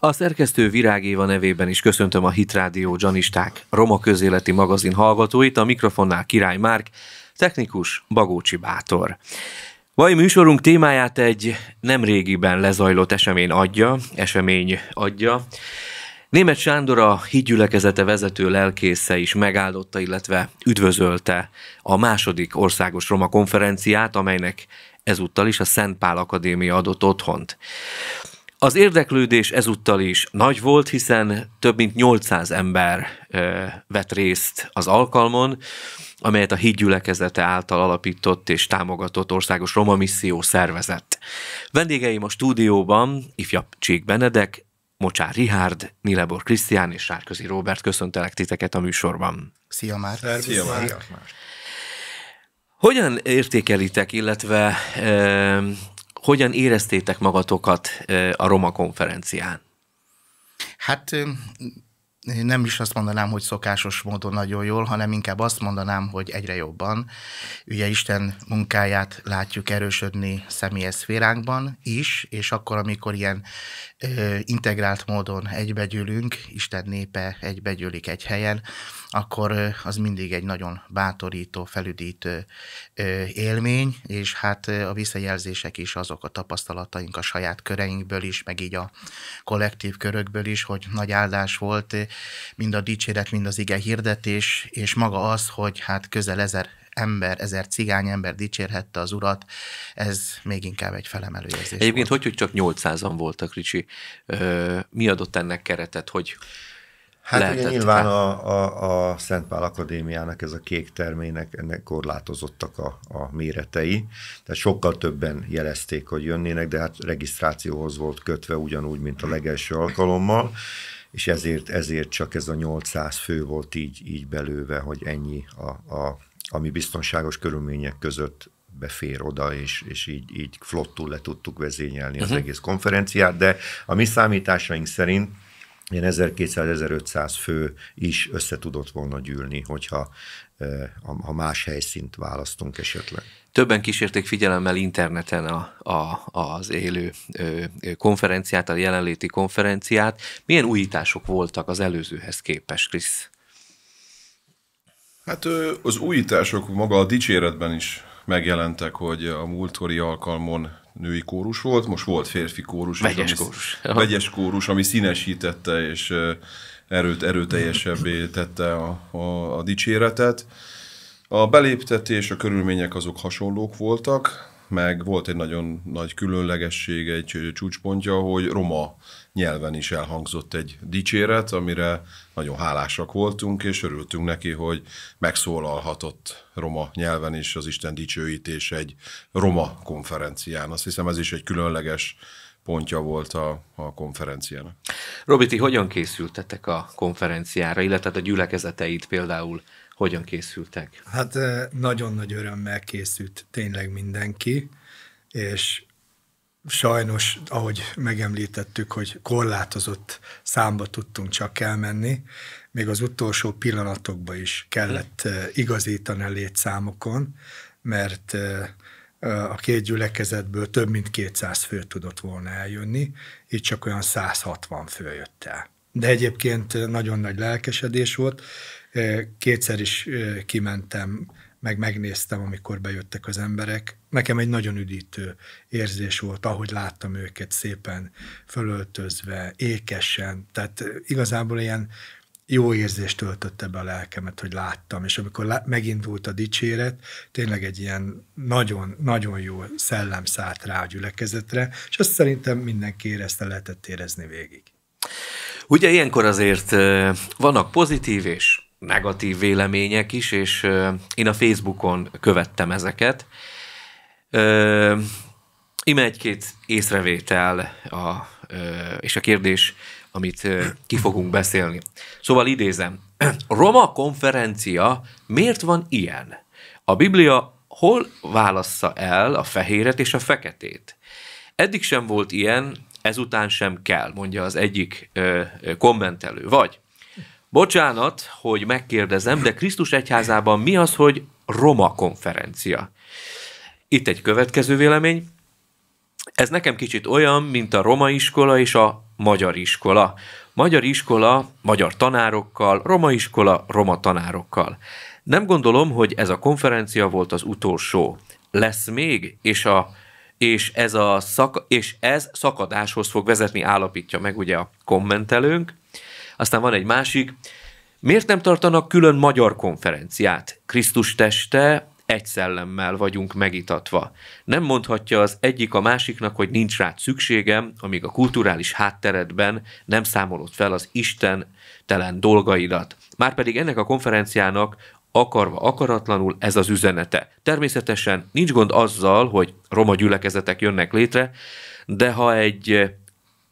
A szerkesztő Virág Éva nevében is köszöntöm a Hitrádió Janisták Roma közéleti magazin hallgatóit, a mikrofonnál Király Márk, technikus Bagócsi Bátor. Mai műsorunk témáját egy nemrégiben lezajlott esemény adja, esemény adja. Német Sándor a hídgyülekezete vezető lelkésze is megáldotta, illetve üdvözölte a második országos roma konferenciát, amelynek ezúttal is a Szent Pál Akadémia adott otthont. Az érdeklődés ezúttal is nagy volt, hiszen több mint 800 ember ö, vett részt az alkalmon, amelyet a hídgyülekezete által alapított és támogatott Országos Roma Misszió szervezett. Vendégeim a stúdióban ifjabb Csík Benedek, Mocsár Rihárd, Nilebor Krisztián és Sárközi Róbert. Köszöntelek titeket a műsorban. Szia már! Szia, Szia már! Hogyan értékelitek, illetve hogyan éreztétek magatokat a Roma konferencián? Hát nem is azt mondanám, hogy szokásos módon nagyon jól, hanem inkább azt mondanám, hogy egyre jobban. Ugye Isten munkáját látjuk erősödni személyes szféránkban is, és akkor, amikor ilyen integrált módon egybegyűlünk, Isten népe egybegyűlik egy helyen, akkor az mindig egy nagyon bátorító, felüdítő élmény, és hát a visszajelzések is azok a tapasztalataink a saját köreinkből is, meg így a kollektív körökből is, hogy nagy áldás volt mind a dicséret, mind az ige hirdetés, és maga az, hogy hát közel ezer ember, ezer cigány ember dicsérhette az urat, ez még inkább egy felemelő érzés. Egyébként volt. hogy, hogy csak 800-an voltak, Ricsi? Mi adott ennek keretet, hogy Hát lehetett. ugye nyilván a, a, a Szentpál Akadémiának ez a kék termének ennek korlátozottak a, a méretei, tehát sokkal többen jelezték, hogy jönnének, de hát regisztrációhoz volt kötve ugyanúgy, mint a legelső alkalommal, és ezért, ezért csak ez a 800 fő volt így, így belőve, hogy ennyi a, a ami biztonságos körülmények között befér oda, és, és így, így flottul le tudtuk vezényelni uh-huh. az egész konferenciát, de a mi számításaink szerint ilyen 1200-1500 fő is össze tudott volna gyűlni, hogyha e, ha más helyszínt választunk esetleg. Többen kísérték figyelemmel interneten a, a, az élő konferenciát, a jelenléti konferenciát. Milyen újítások voltak az előzőhez képest, Krisz? Hát az újítások maga a dicséretben is megjelentek, hogy a múltkori alkalmon női kórus volt, most volt férfi kórus. Vegyes ami, kórus. Vegyes kórus, ami színesítette és erőt, erőteljesebbé tette a, a, a dicséretet. A beléptetés, a körülmények azok hasonlók voltak, meg volt egy nagyon nagy különlegesség, egy csúcspontja, hogy roma nyelven is elhangzott egy dicséret, amire nagyon hálásak voltunk, és örültünk neki, hogy megszólalhatott roma nyelven is az Isten dicsőítés egy roma konferencián. Azt hiszem ez is egy különleges pontja volt a, a konferenciának. Robiti, hogyan készültetek a konferenciára, illetve a gyülekezeteit például hogyan készültek? Hát nagyon nagy örömmel készült tényleg mindenki, és sajnos, ahogy megemlítettük, hogy korlátozott számba tudtunk csak elmenni, még az utolsó pillanatokban is kellett igazítani a létszámokon, mert a két gyülekezetből több mint 200 fő tudott volna eljönni, így csak olyan 160 fő jött el. De egyébként nagyon nagy lelkesedés volt, Kétszer is kimentem, meg megnéztem, amikor bejöttek az emberek. Nekem egy nagyon üdítő érzés volt, ahogy láttam őket szépen fölöltözve, ékesen. Tehát igazából ilyen jó érzést töltötte be a lelkemet, hogy láttam, és amikor megindult a dicséret, tényleg egy ilyen nagyon, nagyon jó szellem szállt rá a gyülekezetre, és azt szerintem mindenki érezte, lehetett érezni végig. Ugye ilyenkor azért vannak pozitív és negatív vélemények is, és én a Facebookon követtem ezeket. Ime egy-két észrevétel a, és a kérdés, amit ki fogunk beszélni. Szóval idézem. Roma konferencia miért van ilyen? A Biblia hol válassza el a fehéret és a feketét? Eddig sem volt ilyen, ezután sem kell, mondja az egyik ö, kommentelő. Vagy Bocsánat, hogy megkérdezem, de Krisztus egyházában mi az, hogy Roma konferencia? Itt egy következő vélemény. Ez nekem kicsit olyan, mint a roma iskola és a magyar iskola. Magyar iskola, magyar tanárokkal, roma iskola, roma tanárokkal. Nem gondolom, hogy ez a konferencia volt az utolsó. Lesz még, és a és ez, a szak, és ez szakadáshoz fog vezetni, állapítja meg ugye a kommentelőnk. Aztán van egy másik. Miért nem tartanak külön magyar konferenciát? Krisztus teste, egy szellemmel vagyunk megitatva. Nem mondhatja az egyik a másiknak, hogy nincs rá szükségem, amíg a kulturális hátteredben nem számolod fel az Isten telen dolgaidat. Márpedig ennek a konferenciának akarva, akaratlanul ez az üzenete. Természetesen nincs gond azzal, hogy roma gyülekezetek jönnek létre, de ha, egy,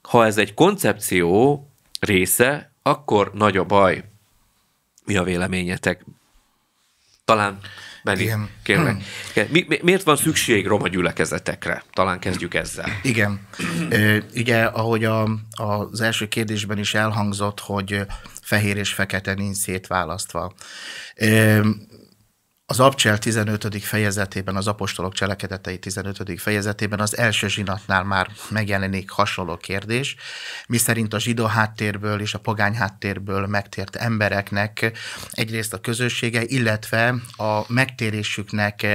ha ez egy koncepció része, akkor nagy a baj. Mi a véleményetek? Talán, Benni, Igen. kérlek. Mi, mi, miért van szükség roma gyülekezetekre? Talán kezdjük ezzel. Igen. Ugye, ahogy a, az első kérdésben is elhangzott, hogy fehér és fekete nincs szétválasztva az Abcsel 15. fejezetében, az apostolok cselekedetei 15. fejezetében az első zsinatnál már megjelenik hasonló kérdés, miszerint a zsidó háttérből és a pogány háttérből megtért embereknek egyrészt a közössége, illetve a megtérésüknek ö,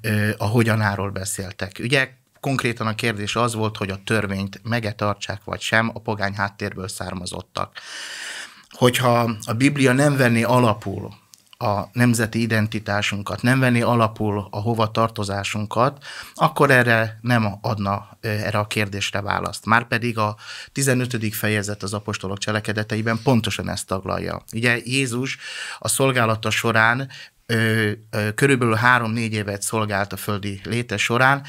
ö, a hogyanáról beszéltek. Ugye konkrétan a kérdés az volt, hogy a törvényt megetartsák vagy sem a pogány háttérből származottak. Hogyha a Biblia nem venné alapul a nemzeti identitásunkat, nem venni alapul a hova tartozásunkat, akkor erre nem adna erre a kérdésre választ. Márpedig a 15. fejezet az apostolok cselekedeteiben pontosan ezt taglalja. Ugye Jézus a szolgálata során körülbelül három-négy évet szolgált a földi léte során,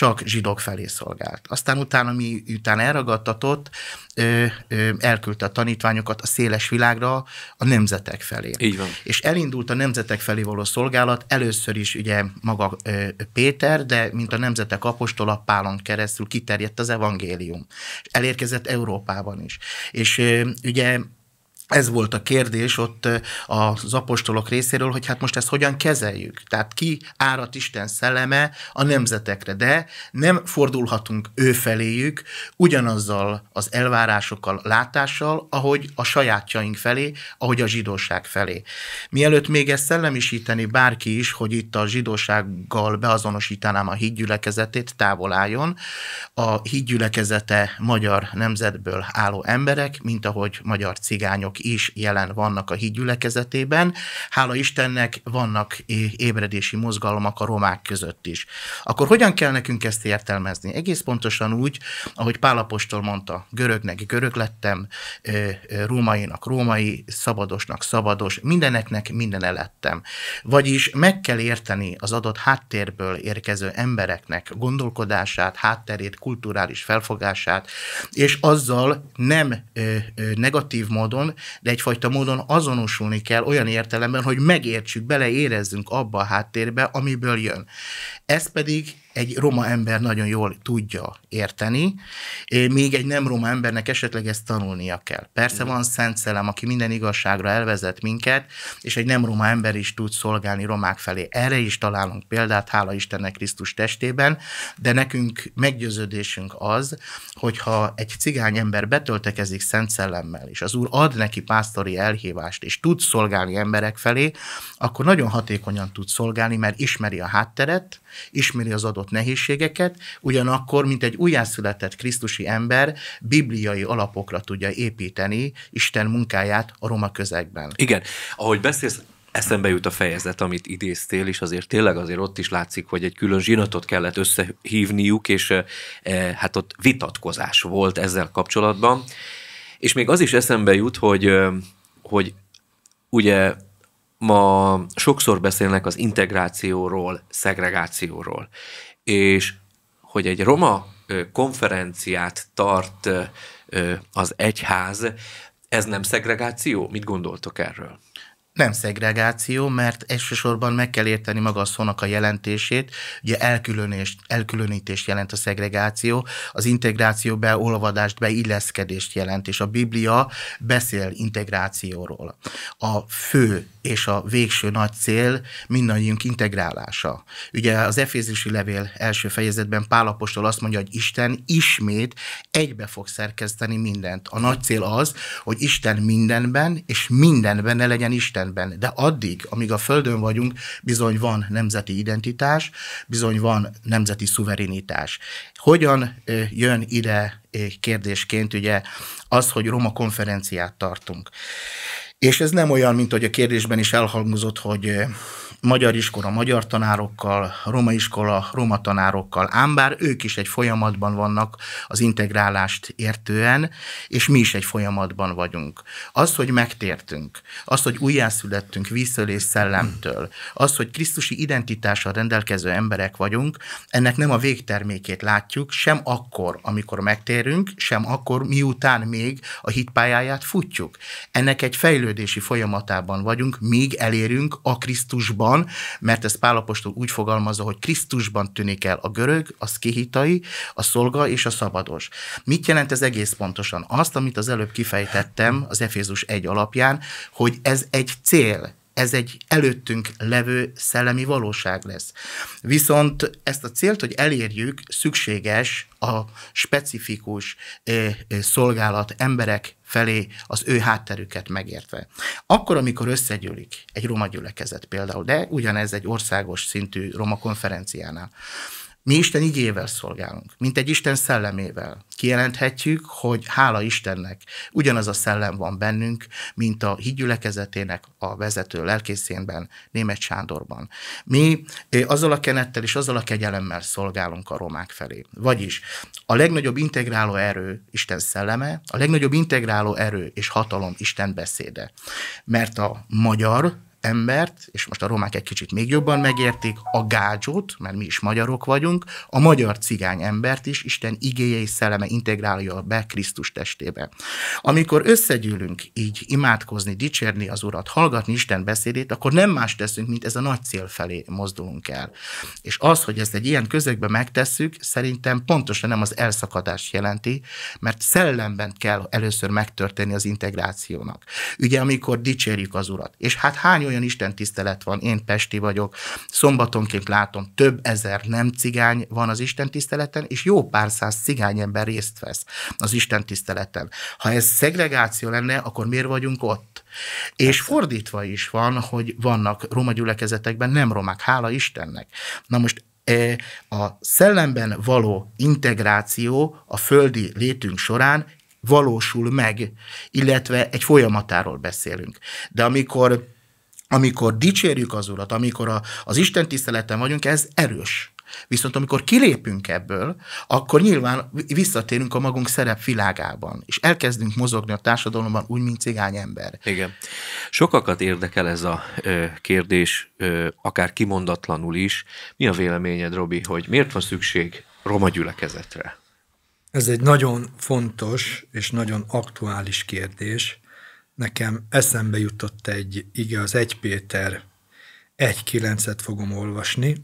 csak zsidók felé szolgált. Aztán utána, után elragadtatott, ö, ö, elküldte a tanítványokat a széles világra, a nemzetek felé. Így van. És elindult a nemzetek felé való szolgálat, először is ugye maga ö, Péter, de mint a nemzetek apostola Pálon keresztül kiterjedt az evangélium. Elérkezett Európában is. És ö, ugye ez volt a kérdés ott az apostolok részéről, hogy hát most ezt hogyan kezeljük. Tehát ki árat Isten szelleme a nemzetekre, de nem fordulhatunk ő feléjük ugyanazzal az elvárásokkal, látással, ahogy a sajátjaink felé, ahogy a zsidóság felé. Mielőtt még ezt szellemisíteni bárki is, hogy itt a zsidósággal beazonosítanám a hídgyülekezetét, távol álljon, a hídgyülekezete magyar nemzetből álló emberek, mint ahogy magyar cigányok is jelen vannak a gyülekezetében. Hála Istennek vannak ébredési mozgalmak a romák között is. Akkor hogyan kell nekünk ezt értelmezni? Egész pontosan úgy, ahogy Pálapostól mondta, görögnek görög lettem, rómainak római, szabadosnak szabados, mindeneknek minden lettem. Vagyis meg kell érteni az adott háttérből érkező embereknek gondolkodását, hátterét, kulturális felfogását, és azzal nem ö, ö, negatív módon, de egyfajta módon azonosulni kell olyan értelemben, hogy megértsük, beleérezzünk abba a háttérbe, amiből jön. Ez pedig egy roma ember nagyon jól tudja érteni, még egy nem roma embernek esetleg ezt tanulnia kell. Persze van Szent Szellem, aki minden igazságra elvezet minket, és egy nem roma ember is tud szolgálni romák felé. Erre is találunk példát, hála Istennek Krisztus testében, de nekünk meggyőződésünk az, hogyha egy cigány ember betöltekezik Szent Szellemmel, és az Úr ad neki pásztori elhívást, és tud szolgálni emberek felé, akkor nagyon hatékonyan tud szolgálni, mert ismeri a hátteret, ismeri az adott adott nehézségeket, ugyanakkor, mint egy újjászületett krisztusi ember, bibliai alapokra tudja építeni Isten munkáját a roma közegben. Igen, ahogy beszélsz, eszembe jut a fejezet, amit idéztél, és azért tényleg azért ott is látszik, hogy egy külön zsinatot kellett összehívniuk, és e, hát ott vitatkozás volt ezzel kapcsolatban. És még az is eszembe jut, hogy, eh, hogy ugye ma sokszor beszélnek az integrációról, szegregációról és hogy egy roma konferenciát tart az egyház, ez nem szegregáció? Mit gondoltok erről? Nem szegregáció, mert elsősorban meg kell érteni maga a szónak a jelentését. Ugye elkülönést, elkülönítést jelent a szegregáció, az integráció beolvadást, beilleszkedést jelent, és a Biblia beszél integrációról. A fő és a végső nagy cél mindannyiunk integrálása. Ugye az Efézusi levél első fejezetben Pálapostól azt mondja, hogy Isten ismét egybe fog szerkeszteni mindent. A nagy cél az, hogy Isten mindenben, és mindenben ne legyen Istenben. De addig, amíg a Földön vagyunk, bizony van nemzeti identitás, bizony van nemzeti szuverenitás. Hogyan jön ide kérdésként ugye az, hogy Roma konferenciát tartunk. És ez nem olyan, mint hogy a kérdésben is elhangzott, hogy eh, magyar iskola magyar tanárokkal, roma iskola roma tanárokkal, ám bár ők is egy folyamatban vannak az integrálást értően, és mi is egy folyamatban vagyunk. Az, hogy megtértünk, az, hogy újjászülettünk vízszől és szellemtől, az, hogy krisztusi identitással rendelkező emberek vagyunk, ennek nem a végtermékét látjuk, sem akkor, amikor megtérünk, sem akkor, miután még a hitpályáját futjuk. Ennek egy fejlődési folyamatában vagyunk, míg elérünk a Krisztusban van, mert ez Pálapostól úgy fogalmazza, hogy Krisztusban tűnik el a görög, a szkihitai, a szolga és a szabados. Mit jelent ez egész pontosan? Azt, amit az előbb kifejtettem az Efézus egy alapján, hogy ez egy cél, ez egy előttünk levő szellemi valóság lesz. Viszont ezt a célt, hogy elérjük, szükséges a specifikus szolgálat emberek felé az ő hátterüket megértve. Akkor, amikor összegyűlik egy roma gyülekezet például, de ugyanez egy országos szintű roma konferenciánál, mi Isten igével szolgálunk, mint egy Isten szellemével. Kijelenthetjük, hogy hála Istennek ugyanaz a szellem van bennünk, mint a hídgyülekezetének a vezető lelkészénben, Német Sándorban. Mi azzal a kenettel és azzal a kegyelemmel szolgálunk a romák felé. Vagyis a legnagyobb integráló erő Isten szelleme, a legnagyobb integráló erő és hatalom Isten beszéde. Mert a magyar embert, és most a romák egy kicsit még jobban megértik, a gácsot, mert mi is magyarok vagyunk, a magyar cigány embert is Isten igéje és szelleme integrálja be Krisztus testébe. Amikor összegyűlünk így imádkozni, dicsérni az Urat, hallgatni Isten beszédét, akkor nem más teszünk, mint ez a nagy cél felé mozdulunk el. És az, hogy ezt egy ilyen közegben megtesszük, szerintem pontosan nem az elszakadást jelenti, mert szellemben kell először megtörténni az integrációnak. Ugye, amikor dicsérjük az Urat. És hát hány olyan Isten tisztelet van, én Pesti vagyok, szombatonként látom, több ezer nem cigány van az Isten tiszteleten, és jó pár száz cigány ember részt vesz az Isten tiszteleten. Ha ez szegregáció lenne, akkor miért vagyunk ott? És fordítva is van, hogy vannak roma gyülekezetekben nem romák, hála Istennek. Na most e, a szellemben való integráció a földi létünk során valósul meg, illetve egy folyamatáról beszélünk. De amikor amikor dicsérjük az Urat, amikor a, az Isten tiszteleten vagyunk, ez erős. Viszont amikor kilépünk ebből, akkor nyilván visszatérünk a magunk szerep világában, és elkezdünk mozogni a társadalomban úgy, mint cigány ember. Igen. Sokakat érdekel ez a ö, kérdés, ö, akár kimondatlanul is. Mi a véleményed, Robi, hogy miért van szükség roma gyülekezetre? Ez egy nagyon fontos és nagyon aktuális kérdés nekem eszembe jutott egy ige, az 1 Péter 1.9-et fogom olvasni,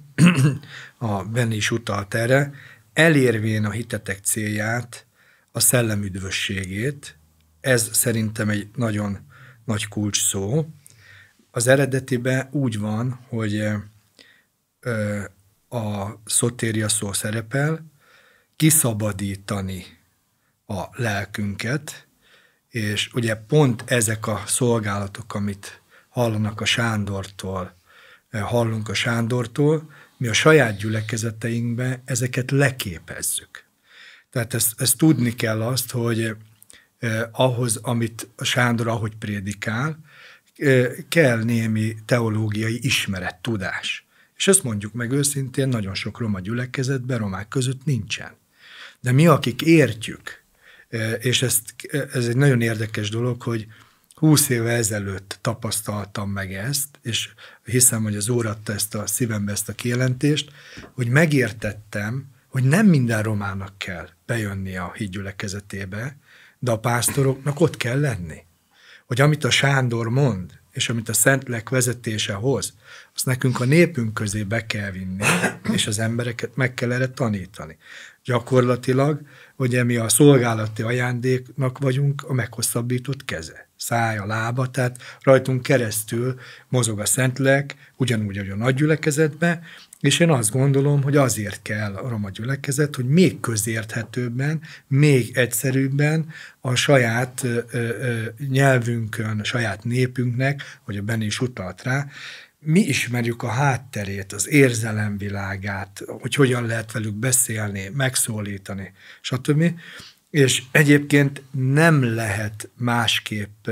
a Benni is utalt erre, elérvén a hitetek célját, a szellem üdvösségét, ez szerintem egy nagyon nagy kulcs szó. Az eredetiben úgy van, hogy a szotéria szó szerepel, kiszabadítani a lelkünket, és ugye pont ezek a szolgálatok, amit hallanak a Sándortól, eh, hallunk a Sándortól, mi a saját gyülekezeteinkbe ezeket leképezzük. Tehát ezt, ezt tudni kell azt, hogy eh, ahhoz, amit a Sándor ahogy prédikál, eh, kell némi teológiai ismeret, tudás. És ezt mondjuk meg őszintén, nagyon sok roma gyülekezetben, romák között nincsen. De mi, akik értjük, E, és ezt, e, ez egy nagyon érdekes dolog, hogy 20 éve ezelőtt tapasztaltam meg ezt, és hiszem, hogy az Úr adta ezt a szívembe ezt a kijelentést, hogy megértettem, hogy nem minden romának kell bejönni a hídgyülekezetébe, de a pásztoroknak ott kell lenni. Hogy amit a Sándor mond, és amit a Szentlek vezetése hoz, azt nekünk a népünk közé be kell vinni, és az embereket meg kell erre tanítani. Gyakorlatilag hogy mi a szolgálati ajándéknak vagyunk a meghosszabbított keze, szája, lába, tehát rajtunk keresztül mozog a Szentlélek, ugyanúgy, ahogy a nagy gyülekezetbe, és én azt gondolom, hogy azért kell a roma gyülekezet, hogy még közérthetőbben, még egyszerűbben a saját ö, ö, nyelvünkön, a saját népünknek, hogy a benne is utalt rá, mi ismerjük a hátterét, az érzelemvilágát, hogy hogyan lehet velük beszélni, megszólítani, stb. És egyébként nem lehet másképp,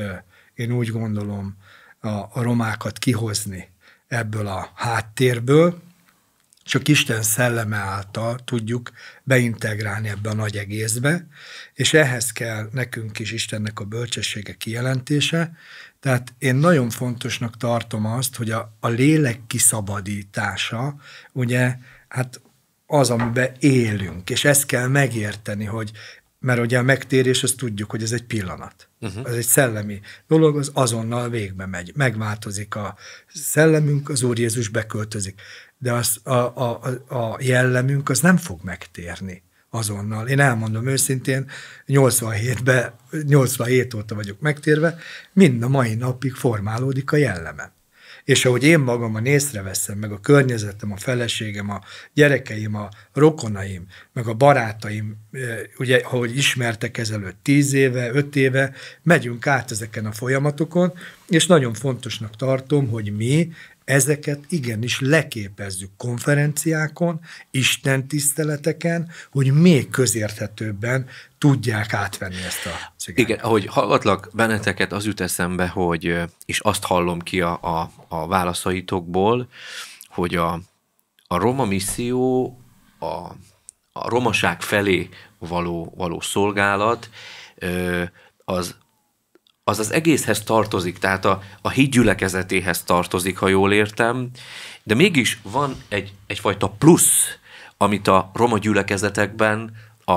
én úgy gondolom, a, a romákat kihozni ebből a háttérből, csak Isten szelleme által tudjuk beintegrálni ebbe a nagy egészbe, és ehhez kell nekünk is Istennek a bölcsessége kijelentése, tehát én nagyon fontosnak tartom azt, hogy a, a lélek kiszabadítása, ugye, hát az, amiben élünk, és ezt kell megérteni, hogy mert ugye a megtérés, azt tudjuk, hogy ez egy pillanat. Uh-huh. Ez egy szellemi dolog, az azonnal végbe megy. Megváltozik a szellemünk, az Úr Jézus beköltözik. De az, a, a, a jellemünk az nem fog megtérni azonnal. Én elmondom őszintén, 87-ben, 87 óta vagyok megtérve, mind a mai napig formálódik a jellemem. És ahogy én magam a veszem meg a környezetem, a feleségem, a gyerekeim, a rokonaim, meg a barátaim, eh, ugye, ahogy ismertek ezelőtt tíz éve, öt éve, megyünk át ezeken a folyamatokon, és nagyon fontosnak tartom, hogy mi ezeket igenis leképezzük konferenciákon, tiszteleteken, hogy még közérthetőbben tudják átvenni ezt a cigányt. Igen, ahogy hallgatlak benneteket, az jut eszembe, hogy, és azt hallom ki a, a, a válaszaitokból, hogy a, a roma misszió, a, a romaság felé való, való szolgálat, az az az egészhez tartozik, tehát a, a híd gyülekezetéhez tartozik, ha jól értem, de mégis van egy, egyfajta plusz, amit a roma gyülekezetekben a,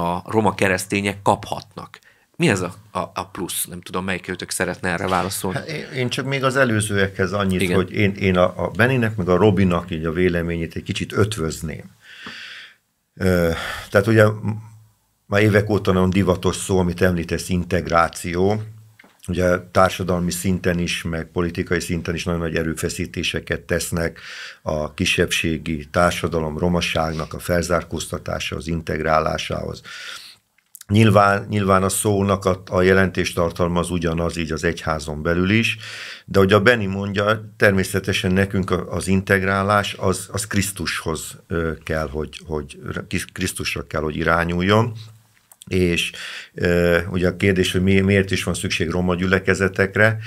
a roma keresztények kaphatnak. Mi ez a, a, a plusz? Nem tudom, melyikőtök szeretne erre válaszolni. Hát én, én csak még az előzőekhez annyit, Igen. hogy én, én a, a Beninek, meg a Robinak így a véleményét egy kicsit ötvözném. Ö, tehát ugye már évek óta nagyon divatos szó, amit említesz, integráció, ugye társadalmi szinten is, meg politikai szinten is nagyon nagy erőfeszítéseket tesznek a kisebbségi társadalom romasságnak a felzárkóztatása, az integrálásához. Nyilván, nyilván a szónak a, a jelentés az ugyanaz, így az egyházon belül is, de hogy a Beni mondja, természetesen nekünk az integrálás az, az Krisztushoz kell, hogy, hogy Krisztusra kell, hogy irányuljon és e, ugye a kérdés, hogy mi, miért is van szükség roma gyülekezetekre,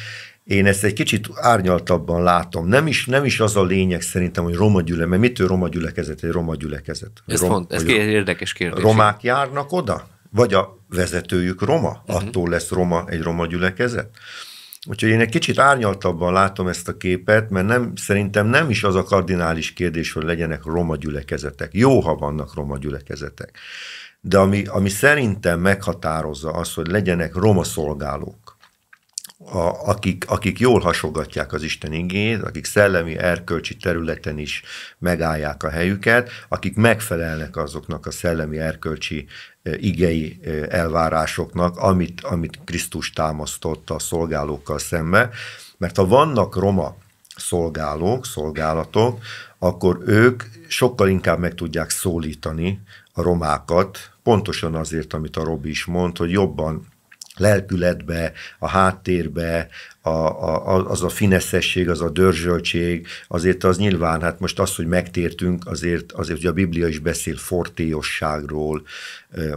én ezt egy kicsit árnyaltabban látom. Nem is, nem is az a lényeg szerintem, hogy roma gyülekezet, mert mitől roma gyülekezet egy roma gyülekezet? Ez, Rom, font, ez érdekes kérdés. Romák járnak oda? Vagy a vezetőjük roma? Uh-huh. Attól lesz roma egy roma gyülekezet? Úgyhogy én egy kicsit árnyaltabban látom ezt a képet, mert nem, szerintem nem is az a kardinális kérdés, hogy legyenek roma gyülekezetek. Jó, ha vannak roma gyülekezetek de ami, ami szerintem meghatározza az, hogy legyenek roma szolgálók, a, akik, akik jól hasogatják az Isten igét, akik szellemi, erkölcsi területen is megállják a helyüket, akik megfelelnek azoknak a szellemi, erkölcsi e, igei e, elvárásoknak, amit, amit Krisztus támasztotta a szolgálókkal szembe, mert ha vannak roma szolgálók, szolgálatok, akkor ők sokkal inkább meg tudják szólítani a romákat pontosan azért, amit a Robi is mond, hogy jobban lelkületbe, a háttérbe, a, a, az a fineszesség, az a dörzsöltség, azért az nyilván, hát most az, hogy megtértünk, azért, azért hogy a Biblia is beszél fortéosságról,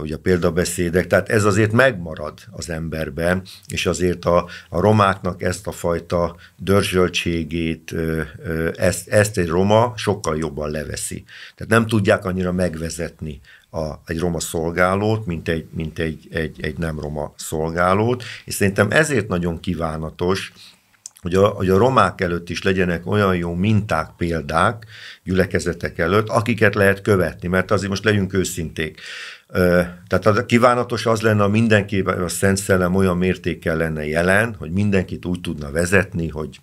ugye a példabeszédek, tehát ez azért megmarad az emberben, és azért a, a romáknak ezt a fajta dörzsöltségét, ezt, ezt egy roma sokkal jobban leveszi. Tehát nem tudják annyira megvezetni a, egy roma szolgálót, mint egy, mint egy, egy, egy nem roma szolgálót, és szerintem ezért nagyon kívánatos, hogy a, hogy a romák előtt is legyenek olyan jó minták, példák gyülekezetek előtt, akiket lehet követni, mert azért most legyünk őszinték. Tehát a kívánatos az lenne, ha mindenképpen a Szent Szellem olyan mértékkel lenne jelen, hogy mindenkit úgy tudna vezetni, hogy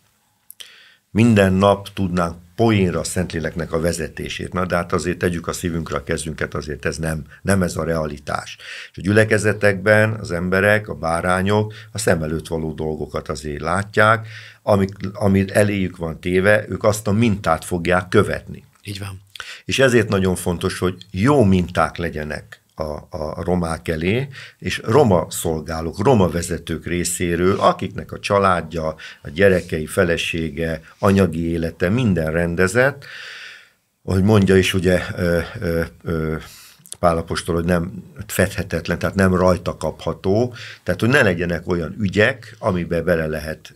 minden nap tudnánk poénra a Szentléleknek a vezetését. Na, de hát azért tegyük a szívünkre a kezünket, azért ez nem, nem ez a realitás. És a gyülekezetekben az emberek, a bárányok a szem előtt való dolgokat azért látják, amik, amit eléjük van téve, ők azt a mintát fogják követni. Így van. És ezért nagyon fontos, hogy jó minták legyenek a, a romák elé, és roma szolgálók, roma vezetők részéről, akiknek a családja, a gyerekei, felesége, anyagi élete, minden rendezett, hogy mondja is ugye ö, ö, ö, Pálapostól, hogy nem fedhetetlen, tehát nem rajta kapható, tehát hogy ne legyenek olyan ügyek, amiben bele lehet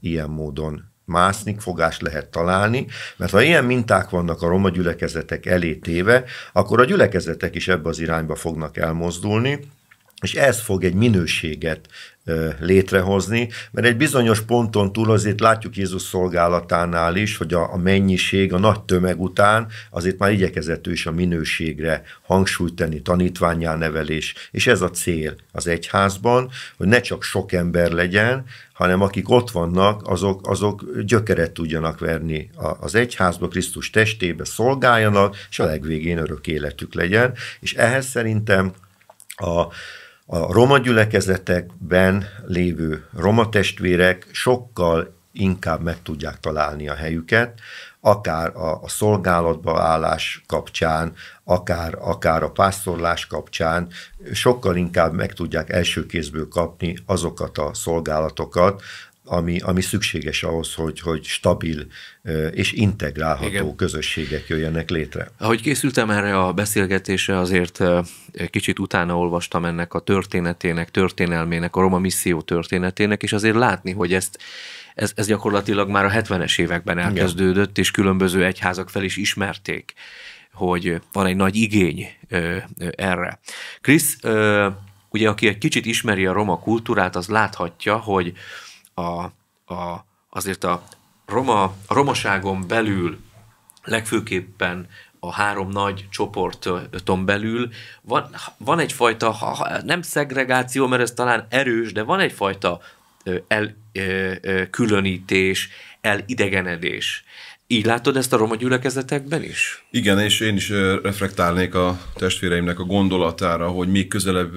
ilyen módon mászni, fogást lehet találni, mert ha ilyen minták vannak a roma gyülekezetek elé téve, akkor a gyülekezetek is ebbe az irányba fognak elmozdulni, és ez fog egy minőséget létrehozni, mert egy bizonyos ponton túl azért látjuk Jézus szolgálatánál is, hogy a, a mennyiség, a nagy tömeg után azért már igyekezett ő is a minőségre hangsúlyt tenni, tanítványá nevelés, és ez a cél az egyházban, hogy ne csak sok ember legyen, hanem akik ott vannak, azok, azok gyökeret tudjanak verni az egyházba, Krisztus testébe szolgáljanak, és a legvégén örök életük legyen, és ehhez szerintem a, a roma gyülekezetekben lévő roma testvérek sokkal inkább meg tudják találni a helyüket, akár a, a szolgálatba állás kapcsán, akár, akár a pásztorlás kapcsán, sokkal inkább meg tudják első kézből kapni azokat a szolgálatokat, ami, ami szükséges ahhoz, hogy, hogy stabil és integrálható Igen. közösségek jöjjenek létre. Ahogy készültem erre a beszélgetésre, azért kicsit utána olvastam ennek a történetének, történelmének, a roma misszió történetének, és azért látni, hogy ezt ez, ez gyakorlatilag már a 70-es években elkezdődött, Igen. és különböző egyházak fel is ismerték, hogy van egy nagy igény ö, ö, erre. Krisz, ugye aki egy kicsit ismeri a roma kultúrát, az láthatja, hogy a, a, azért a, roma, a romaságon belül legfőképpen a három nagy csoporton belül van, van egyfajta, nem szegregáció, mert ez talán erős, de van egyfajta elkülönítés, elidegenedés. Így látod ezt a roma gyülekezetekben is? Igen, és én is reflektálnék a testvéreimnek a gondolatára, hogy még közelebb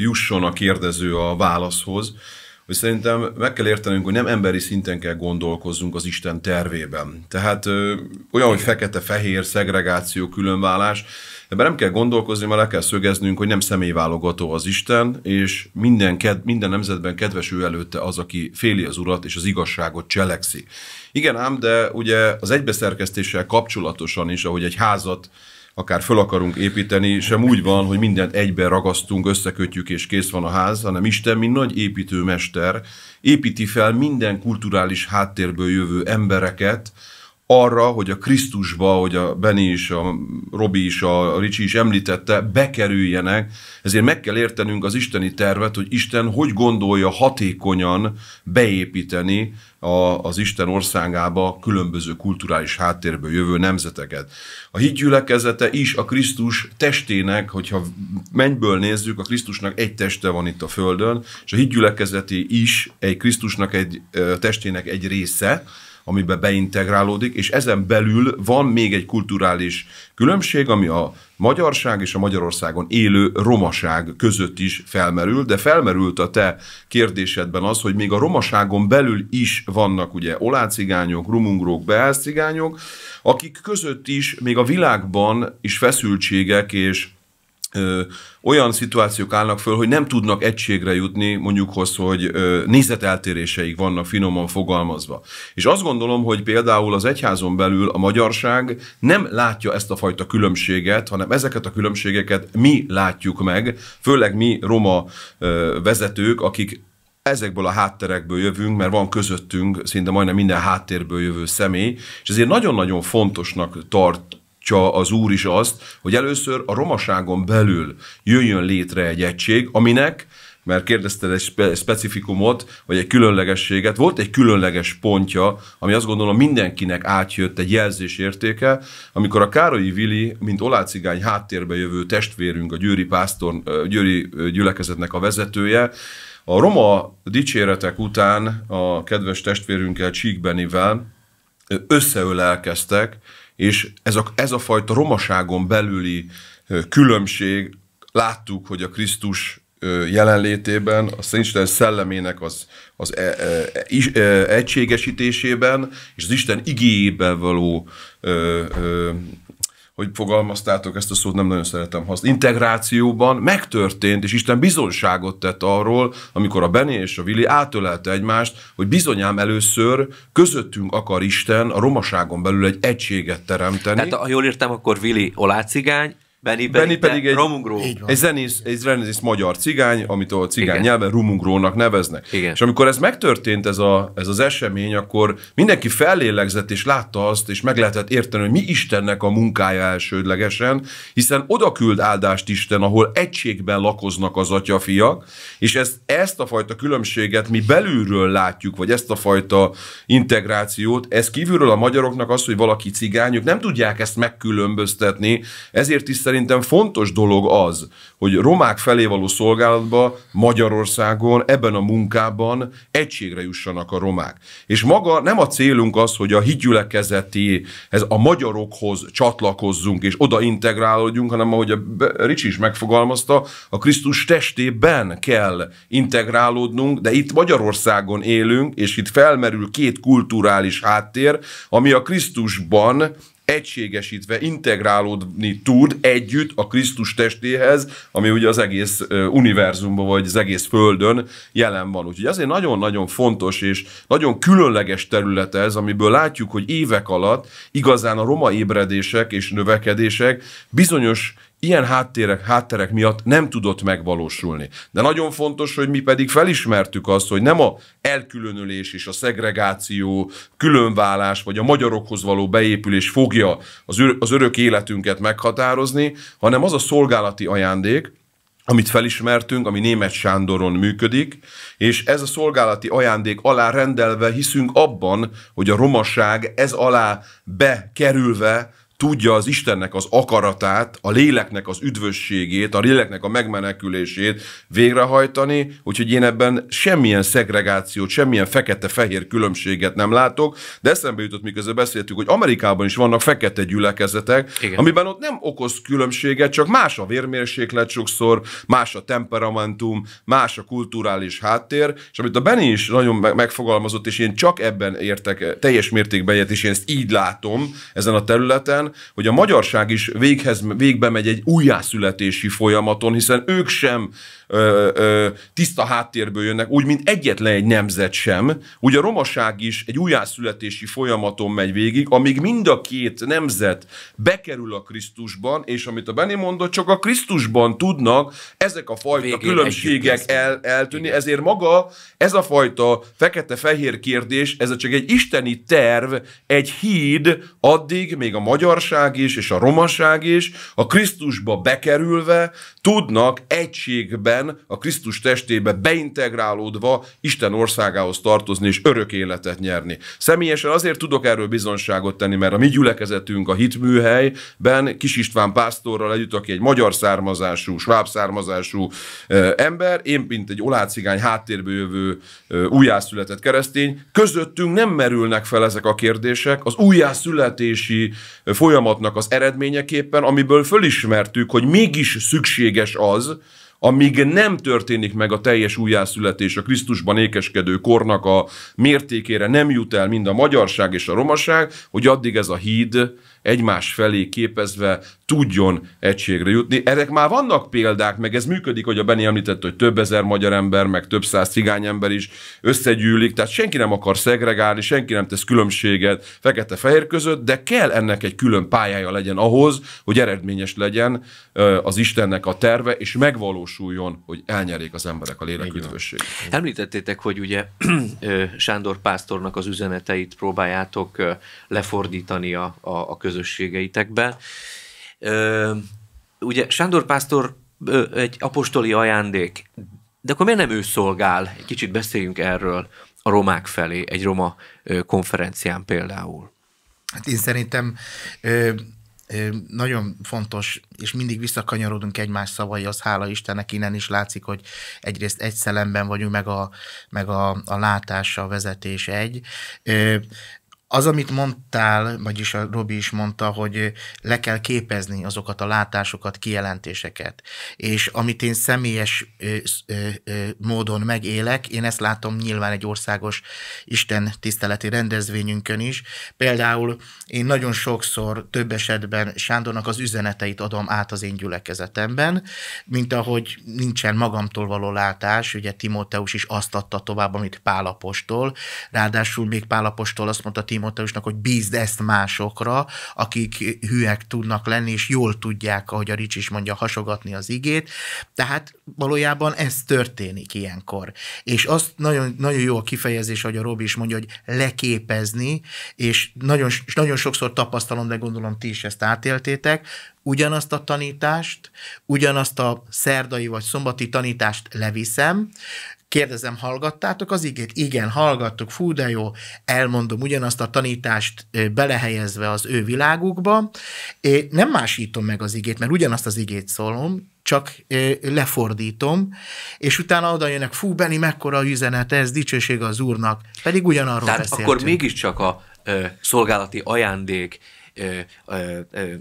jusson a kérdező a válaszhoz, hogy szerintem meg kell értenünk, hogy nem emberi szinten kell gondolkozzunk az Isten tervében. Tehát ö, olyan, hogy fekete-fehér, szegregáció, különválás, Ebben nem kell gondolkozni, mert le kell szögeznünk, hogy nem személyválogató az Isten, és minden, ked, minden nemzetben kedves ő előtte az, aki féli az urat, és az igazságot cselekszi. Igen ám, de ugye az egybeszerkesztéssel kapcsolatosan is, ahogy egy házat akár föl akarunk építeni, sem úgy van, hogy mindent egyben ragasztunk, összekötjük és kész van a ház, hanem Isten, mint nagy építőmester, építi fel minden kulturális háttérből jövő embereket, arra, hogy a Krisztusba, hogy a Benny is, a Robi is, a Ricsi is említette, bekerüljenek. Ezért meg kell értenünk az isteni tervet, hogy Isten hogy gondolja hatékonyan beépíteni a, az Isten országába különböző kulturális háttérből jövő nemzeteket. A hídgyülekezete is a Krisztus testének, hogyha mennyből nézzük, a Krisztusnak egy teste van itt a Földön, és a hídgyülekezeti is egy Krisztusnak egy testének egy része, amiben beintegrálódik, és ezen belül van még egy kulturális különbség, ami a magyarság és a Magyarországon élő romaság között is felmerül, de felmerült a te kérdésedben az, hogy még a romaságon belül is vannak ugye olácigányok, rumungrók, beázcigányok, akik között is még a világban is feszültségek és ö, olyan szituációk állnak föl, hogy nem tudnak egységre jutni, mondjuk hoz, hogy ö, nézeteltéréseik vannak finoman fogalmazva. És azt gondolom, hogy például az egyházon belül a magyarság nem látja ezt a fajta különbséget, hanem ezeket a különbségeket mi látjuk meg, főleg mi roma ö, vezetők, akik ezekből a hátterekből jövünk, mert van közöttünk szinte majdnem minden háttérből jövő személy, és ezért nagyon-nagyon fontosnak tart, csak az Úr is azt, hogy először a romaságon belül jöjjön létre egy egység, aminek mert kérdezted egy specifikumot, vagy egy különlegességet. Volt egy különleges pontja, ami azt gondolom mindenkinek átjött egy értéke, amikor a Károlyi Vili, mint olácigány háttérbe jövő testvérünk, a Győri, pásztor, Győri gyülekezetnek a vezetője, a roma dicséretek után a kedves testvérünkkel Csíkbenivel összeölelkeztek, és ez a, ez a fajta romaságon belüli különbség, láttuk, hogy a Krisztus jelenlétében, a Isten szellemének az, az e, e, e, egységesítésében, és az Isten igéjében való e, e, hogy fogalmaztátok, ezt a szót nem nagyon szeretem használni, integrációban megtörtént, és Isten bizonságot tett arról, amikor a Beni és a Vili átölelte egymást, hogy bizonyám először közöttünk akar Isten a romaságon belül egy egységet teremteni. Tehát ha jól értem, akkor Vili olácigány, Benny, Benny, Benny pedig egy, egy, zenész, egy zenész magyar cigány, amit a cigány Igen. nyelven rumungrónak neveznek. Igen. És amikor ez megtörtént, ez, a, ez az esemény, akkor mindenki fellélegzett és látta azt, és meg lehetett érteni, hogy mi Istennek a munkája elsődlegesen, hiszen oda küld áldást Isten, ahol egységben lakoznak az atyafiak, és ezt, ezt a fajta különbséget mi belülről látjuk, vagy ezt a fajta integrációt, ez kívülről a magyaroknak az, hogy valaki cigányok, nem tudják ezt megkülönböztetni, ezért is szerintem fontos dolog az, hogy romák felé való szolgálatba Magyarországon, ebben a munkában egységre jussanak a romák. És maga nem a célunk az, hogy a hitgyülekezeti, ez a magyarokhoz csatlakozzunk és oda integrálódjunk, hanem ahogy a Ricsi is megfogalmazta, a Krisztus testében kell integrálódnunk, de itt Magyarországon élünk, és itt felmerül két kulturális háttér, ami a Krisztusban egységesítve integrálódni tud együtt a Krisztus testéhez, ami ugye az egész univerzumban vagy az egész földön jelen van. Úgyhogy azért nagyon-nagyon fontos és nagyon különleges terület ez, amiből látjuk, hogy évek alatt igazán a roma ébredések és növekedések bizonyos ilyen háttérek, hátterek miatt nem tudott megvalósulni. De nagyon fontos, hogy mi pedig felismertük azt, hogy nem a elkülönülés és a szegregáció, különválás vagy a magyarokhoz való beépülés fogja az, ör- az örök életünket meghatározni, hanem az a szolgálati ajándék, amit felismertünk, ami német Sándoron működik, és ez a szolgálati ajándék alá rendelve hiszünk abban, hogy a romaság ez alá bekerülve tudja az Istennek az akaratát, a léleknek az üdvösségét, a léleknek a megmenekülését végrehajtani, úgyhogy én ebben semmilyen szegregációt, semmilyen fekete-fehér különbséget nem látok, de eszembe jutott, miközben beszéltük, hogy Amerikában is vannak fekete gyülekezetek, Igen. amiben ott nem okoz különbséget, csak más a vérmérséklet sokszor, más a temperamentum, más a kulturális háttér, és amit a Benny is nagyon megfogalmazott, és én csak ebben értek teljes mértékben és én ezt így látom ezen a területen, hogy a magyarság is véghez, végbe megy egy újjászületési folyamaton, hiszen ők sem ö, ö, tiszta háttérből jönnek, úgy, mint egyetlen egy nemzet sem. Ugye a romaság is egy újjászületési folyamaton megy végig, amíg mind a két nemzet bekerül a Krisztusban, és amit a Benni mondott, csak a Krisztusban tudnak ezek a fajta Végén különbségek el, eltűnni, Igen. ezért maga ez a fajta fekete-fehér kérdés, ez csak egy isteni terv, egy híd, addig még a magyarság is, és a romaság is, a Krisztusba bekerülve tudnak egységbe Isten a Krisztus testébe beintegrálódva Isten országához tartozni és örök életet nyerni. Személyesen azért tudok erről bizonságot tenni, mert a mi gyülekezetünk a hitműhelyben Kis István pásztorral együtt, aki egy magyar származású, sváb származású ember, én, mint egy olácigány háttérből jövő újjászületett keresztény, közöttünk nem merülnek fel ezek a kérdések az újjászületési folyamatnak az eredményeképpen, amiből fölismertük, hogy mégis szükséges az, amíg nem történik meg a teljes újjászületés a Krisztusban ékeskedő kornak a mértékére, nem jut el mind a magyarság és a romaság, hogy addig ez a híd egymás felé képezve tudjon egységre jutni. Erek már vannak példák, meg ez működik, hogy a Beni említett, hogy több ezer magyar ember, meg több száz cigány ember is összegyűlik, tehát senki nem akar szegregálni, senki nem tesz különbséget fekete-fehér között, de kell ennek egy külön pályája legyen ahhoz, hogy eredményes legyen az Istennek a terve, és megvalósuljon, hogy elnyerjék az emberek a léleküdvösséget. Említettétek, hogy ugye Sándor Pásztornak az üzeneteit próbáljátok lefordítani a, a, a közösségeitekben. Ugye Sándor Pásztor egy apostoli ajándék, de akkor miért nem ő szolgál? Egy kicsit beszéljünk erről a romák felé, egy roma konferencián például. Hát én szerintem nagyon fontos, és mindig visszakanyarodunk egymás szavai, az hála Istennek innen is látszik, hogy egyrészt egy szellemben vagyunk, meg a, meg a, a látás, a vezetés egy. Az, amit mondtál, vagyis a Robi is mondta, hogy le kell képezni azokat a látásokat, kijelentéseket. És amit én személyes ö, ö, ö, módon megélek, én ezt látom nyilván egy országos Isten tiszteleti rendezvényünkön is. Például én nagyon sokszor, több esetben Sándornak az üzeneteit adom át az én gyülekezetemben, mint ahogy nincsen magamtól való látás, ugye Timóteus is azt adta tovább, amit Pálapostól. Ráadásul még Pálapostól azt mondta Timoteusnak, hogy bízd ezt másokra, akik hűek tudnak lenni, és jól tudják, ahogy a Rics is mondja, hasogatni az igét. Tehát valójában ez történik ilyenkor. És azt nagyon, nagyon jó a kifejezés, hogy a Robi is mondja, hogy leképezni, és nagyon, nagyon sokszor tapasztalom, de gondolom ti is ezt átéltétek, ugyanazt a tanítást, ugyanazt a szerdai vagy szombati tanítást leviszem, Kérdezem, hallgattátok az igét? Igen, hallgattuk, fú de jó, elmondom ugyanazt a tanítást belehelyezve az ő világukba. É, nem másítom meg az igét, mert ugyanazt az igét szólom, csak lefordítom, és utána oda jönnek, fú, Beni, mekkora üzenet ez, dicsőség az úrnak, pedig ugyanarról Tehát beszéltünk. akkor mégiscsak a ö, szolgálati ajándék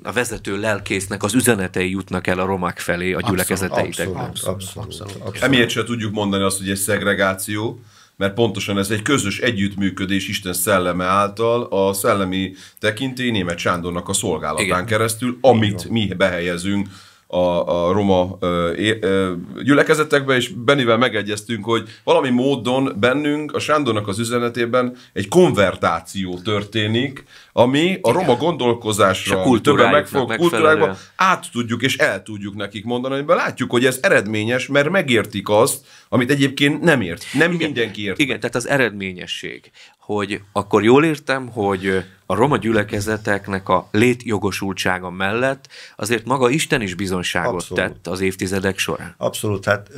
a vezető lelkésznek az üzenetei jutnak el a romák felé a gyülekezeteitekben. Abszolút, abszolút, abszolút, abszolút. Emiatt sem tudjuk mondani azt, hogy egy szegregáció, mert pontosan ez egy közös együttműködés Isten szelleme által a szellemi tekintély német Sándornak a szolgálatán Igen. keresztül, amit mi behelyezünk a, a roma ö, ö, gyülekezetekbe, és Benivel megegyeztünk, hogy valami módon bennünk, a Sándornak az üzenetében egy konvertáció történik, ami a roma gondolkozásra, a többen megfog kultúrákba át tudjuk és el tudjuk nekik mondani, hogy látjuk, hogy ez eredményes, mert megértik azt, amit egyébként nem ért. Nem igen, mindenki ért. Igen, tehát az eredményesség, hogy akkor jól értem, hogy a roma gyülekezeteknek a létjogosultsága mellett azért maga Isten is bizonságot Abszolút. tett az évtizedek során. Abszolút, hát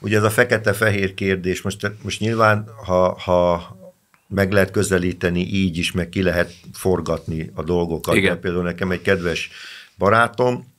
ugye ez a fekete-fehér kérdés, most, most nyilván, ha, ha meg lehet közelíteni így is, meg ki lehet forgatni a dolgokat. Igen. De például nekem egy kedves barátom,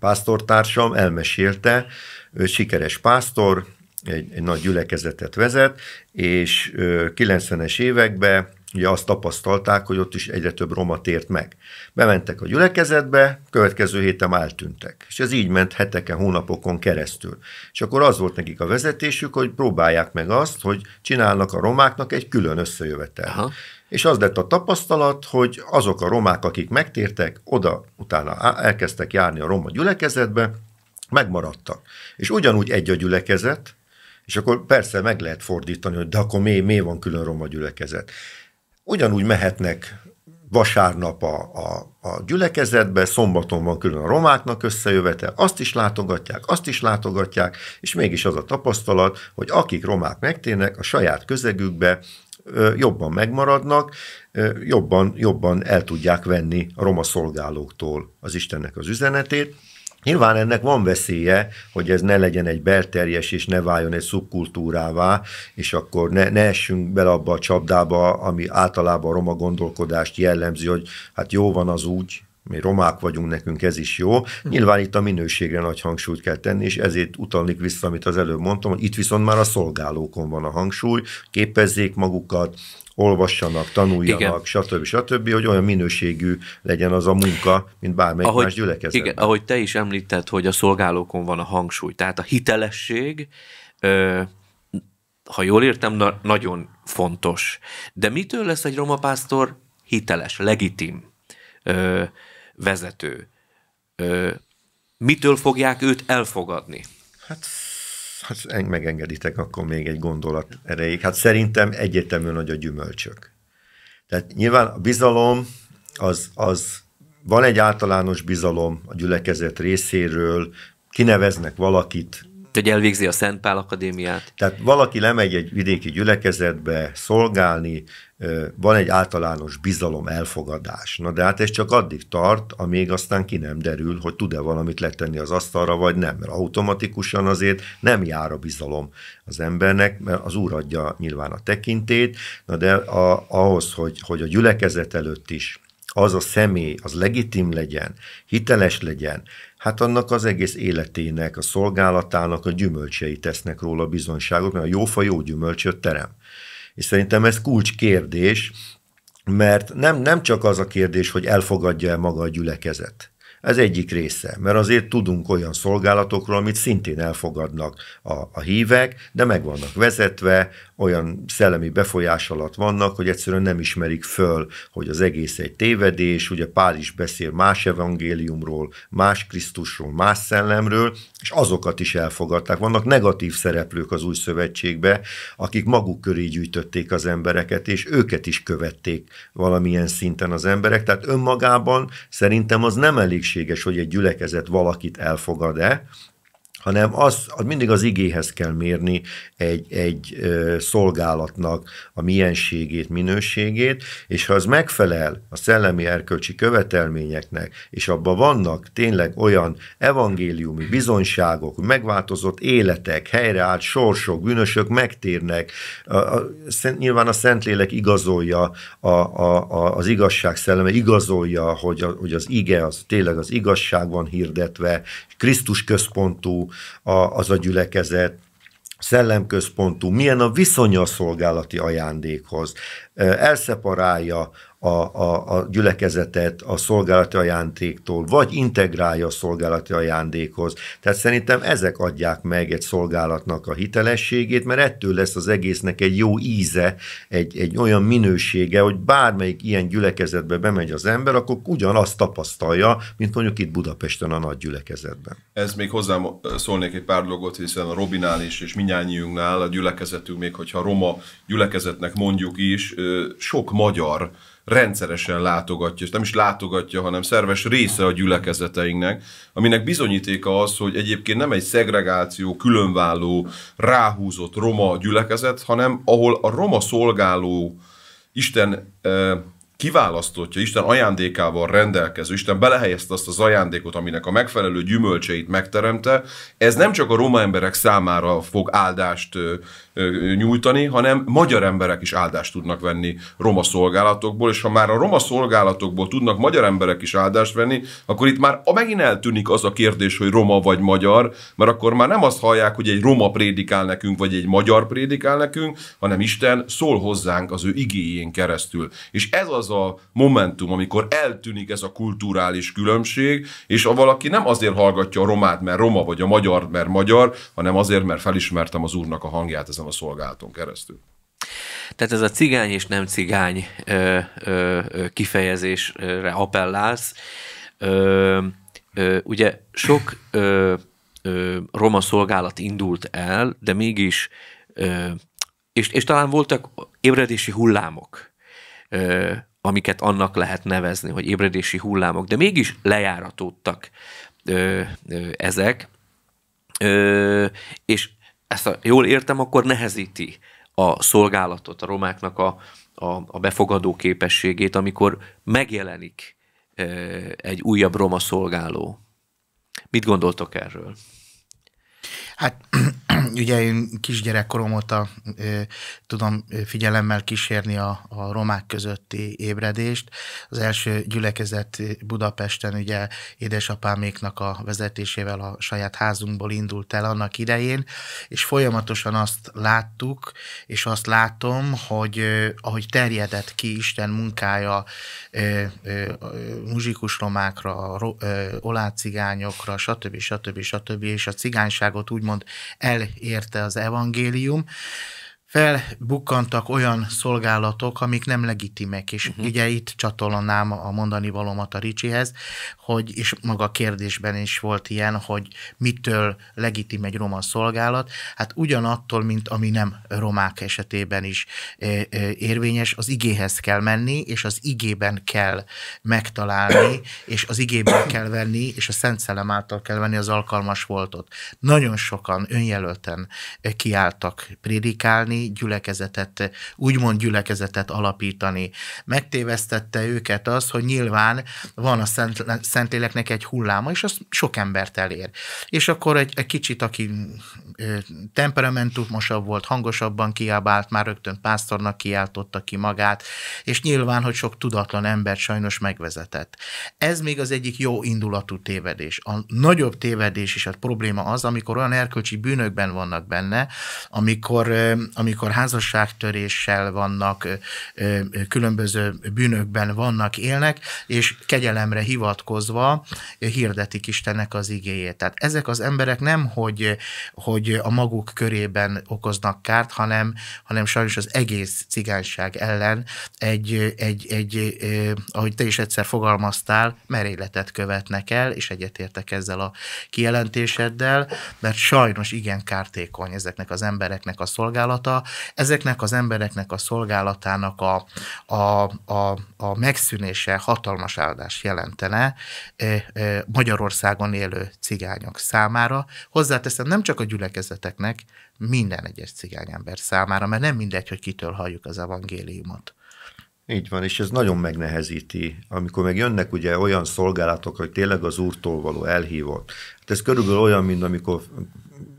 pásztortársam elmesélte, ő sikeres pásztor, egy, egy nagy gyülekezetet vezet, és 90-es években ugye azt tapasztalták, hogy ott is egyre több roma tért meg. Bementek a gyülekezetbe, következő héten eltűntek. És ez így ment heteken, hónapokon keresztül. És akkor az volt nekik a vezetésük, hogy próbálják meg azt, hogy csinálnak a romáknak egy külön összejövetel. Aha. És az lett a tapasztalat, hogy azok a romák, akik megtértek, oda utána elkezdtek járni a roma gyülekezetbe, megmaradtak. És ugyanúgy egy a gyülekezet, és akkor persze meg lehet fordítani, hogy de akkor mi, mi van külön roma gyülekezet ugyanúgy mehetnek vasárnap a, a, a gyülekezetbe, szombaton van külön a romáknak összejövete, azt is látogatják, azt is látogatják, és mégis az a tapasztalat, hogy akik romák megtérnek, a saját közegükbe jobban megmaradnak, jobban, jobban el tudják venni a roma szolgálóktól az Istennek az üzenetét, Nyilván ennek van veszélye, hogy ez ne legyen egy belterjes, és ne váljon egy szubkultúrává, és akkor ne, ne essünk bele abba a csapdába, ami általában a roma gondolkodást jellemzi, hogy hát jó van az úgy, mi romák vagyunk, nekünk ez is jó. Hm. Nyilván itt a minőségre nagy hangsúlyt kell tenni, és ezért utalnék vissza, amit az előbb mondtam, hogy itt viszont már a szolgálókon van a hangsúly, képezzék magukat, olvassanak, tanuljanak, igen. stb. stb., hogy olyan minőségű legyen az a munka, mint bármelyik ahogy, más gyülekezetben. Igen, ahogy te is említed, hogy a szolgálókon van a hangsúly, tehát a hitelesség, ö, ha jól értem, na, nagyon fontos. De mitől lesz egy roma pásztor hiteles, legitim ö, vezető? Ö, mitől fogják őt elfogadni? Hát hát megengeditek akkor még egy gondolat erejéig. Hát szerintem egyértelmű nagy a gyümölcsök. Tehát nyilván a bizalom az, az van egy általános bizalom a gyülekezet részéről, kineveznek valakit. Hogy elvégzi a Szent Akadémiát. Tehát valaki lemegy egy vidéki gyülekezetbe szolgálni, van egy általános bizalom, elfogadás. Na de hát ez csak addig tart, amíg aztán ki nem derül, hogy tud-e valamit letenni az asztalra, vagy nem. Mert automatikusan azért nem jár a bizalom az embernek, mert az úr adja nyilván a tekintét, na de a, ahhoz, hogy, hogy a gyülekezet előtt is az a személy, az legitim legyen, hiteles legyen, hát annak az egész életének, a szolgálatának a gyümölcsei tesznek róla bizonyságot, mert a jófa jó gyümölcsöt terem. És szerintem ez kérdés, mert nem, nem csak az a kérdés, hogy elfogadja-e maga a gyülekezet, ez egyik része, mert azért tudunk olyan szolgálatokról, amit szintén elfogadnak a, a hívek, de meg vannak vezetve, olyan szellemi befolyás alatt vannak, hogy egyszerűen nem ismerik föl, hogy az egész egy tévedés, ugye Pál is beszél más evangéliumról, más Krisztusról, más szellemről, és azokat is elfogadták. Vannak negatív szereplők az új szövetségbe, akik maguk köré gyűjtötték az embereket, és őket is követték valamilyen szinten az emberek, tehát önmagában szerintem az nem elég lehetséges, hogy egy gyülekezet valakit elfogad-e, hanem az, az mindig az igéhez kell mérni egy, egy szolgálatnak a mienségét, minőségét, és ha az megfelel a szellemi erkölcsi követelményeknek, és abban vannak tényleg olyan evangéliumi bizonyságok, megváltozott életek, helyreállt sorsok, bűnösök megtérnek, a, a, nyilván a Szentlélek igazolja a, a, a, az igazság szelleme, igazolja, hogy, a, hogy az ige az tényleg az igazság van hirdetve, Krisztus központú, a, az a gyülekezet, szellemközpontú, milyen a viszony a szolgálati ajándékhoz, elszeparálja a, a, a gyülekezetet a szolgálati ajándéktól, vagy integrálja a szolgálati ajándékhoz. Tehát szerintem ezek adják meg egy szolgálatnak a hitelességét, mert ettől lesz az egésznek egy jó íze, egy, egy olyan minősége, hogy bármelyik ilyen gyülekezetbe bemegy az ember, akkor ugyanazt tapasztalja, mint mondjuk itt Budapesten a nagy gyülekezetben. Ez még hozzám szólnék egy pár dolgot, hiszen a Robinál is, és minnyájunknál a gyülekezetünk, még hogyha a roma gyülekezetnek mondjuk is, sok magyar rendszeresen látogatja, és nem is látogatja, hanem szerves része a gyülekezeteinknek, aminek bizonyítéka az, hogy egyébként nem egy szegregáció, különválló, ráhúzott roma gyülekezet, hanem ahol a roma szolgáló Isten kiválasztottja, Isten ajándékával rendelkező, Isten belehelyezte azt az ajándékot, aminek a megfelelő gyümölcseit megteremte, ez nem csak a roma emberek számára fog áldást nyújtani, hanem magyar emberek is áldást tudnak venni roma szolgálatokból, és ha már a roma szolgálatokból tudnak magyar emberek is áldást venni, akkor itt már megint eltűnik az a kérdés, hogy roma vagy magyar, mert akkor már nem azt hallják, hogy egy roma prédikál nekünk, vagy egy magyar prédikál nekünk, hanem Isten szól hozzánk az ő igéjén keresztül. És ez az az a momentum, amikor eltűnik ez a kulturális különbség, és a valaki nem azért hallgatja a romát, mert roma, vagy a magyar, mert magyar, hanem azért, mert felismertem az úrnak a hangját ezen a szolgálaton keresztül. Tehát ez a cigány és nem cigány ö, ö, kifejezésre appellálsz. Ö, ö, ugye sok ö, ö, roma szolgálat indult el, de mégis, ö, és, és talán voltak ébredési hullámok. Ö, amiket annak lehet nevezni, hogy ébredési hullámok, de mégis lejáratódtak ö, ö, ezek, ö, és ezt a, jól értem, akkor nehezíti a szolgálatot, a romáknak a, a, a befogadó képességét, amikor megjelenik ö, egy újabb roma szolgáló. Mit gondoltok erről? Hát ugye én kisgyerekkorom óta ö, tudom figyelemmel kísérni a, a romák közötti ébredést. Az első gyülekezet Budapesten ugye édesapáméknak a vezetésével a saját házunkból indult el annak idején, és folyamatosan azt láttuk, és azt látom, hogy ö, ahogy terjedett ki Isten munkája ö, ö, muzsikus romákra, ro, ö, olácigányokra, stb. stb. stb. és a cigányságot úgy úgymond elérte az evangélium felbukkantak olyan szolgálatok, amik nem legitimek, és uh-huh. ugye itt csatolnám a mondani valómat a Ricsihez, hogy, és maga a kérdésben is volt ilyen, hogy mitől legitim egy roma szolgálat, hát ugyanattól, mint ami nem romák esetében is e, e, érvényes, az igéhez kell menni, és az igében kell megtalálni, és az igében kell venni, és a Szent Szelem által kell venni az alkalmas voltot. Nagyon sokan önjelölten e, kiálltak prédikálni, tanítani, gyülekezetet, úgymond gyülekezetet alapítani. Megtévesztette őket az, hogy nyilván van a szent, Szentléleknek egy hulláma, és az sok embert elér. És akkor egy, egy kicsit, aki temperamentumosabb volt, hangosabban kiabált, már rögtön pásztornak kiáltotta ki magát, és nyilván, hogy sok tudatlan embert sajnos megvezetett. Ez még az egyik jó indulatú tévedés. A nagyobb tévedés és a probléma az, amikor olyan erkölcsi bűnökben vannak benne, amikor, amikor amikor házasságtöréssel vannak, különböző bűnökben vannak, élnek, és kegyelemre hivatkozva hirdetik Istennek az igéjét. Tehát ezek az emberek nem, hogy, hogy a maguk körében okoznak kárt, hanem, hanem sajnos az egész cigányság ellen egy, egy, egy, ahogy te is egyszer fogalmaztál, merényletet követnek el, és egyetértek ezzel a kijelentéseddel, mert sajnos igen kártékony ezeknek az embereknek a szolgálata, ezeknek az embereknek a szolgálatának a, a, a, a megszűnése hatalmas áldás jelentene eh, eh, Magyarországon élő cigányok számára. Hozzáteszem, nem csak a gyülekezeteknek, minden egyes cigány ember számára, mert nem mindegy, hogy kitől halljuk az evangéliumot. Így van, és ez nagyon megnehezíti, amikor meg jönnek ugye olyan szolgálatok, hogy tényleg az úrtól való elhívott. Hát ez körülbelül olyan, mint amikor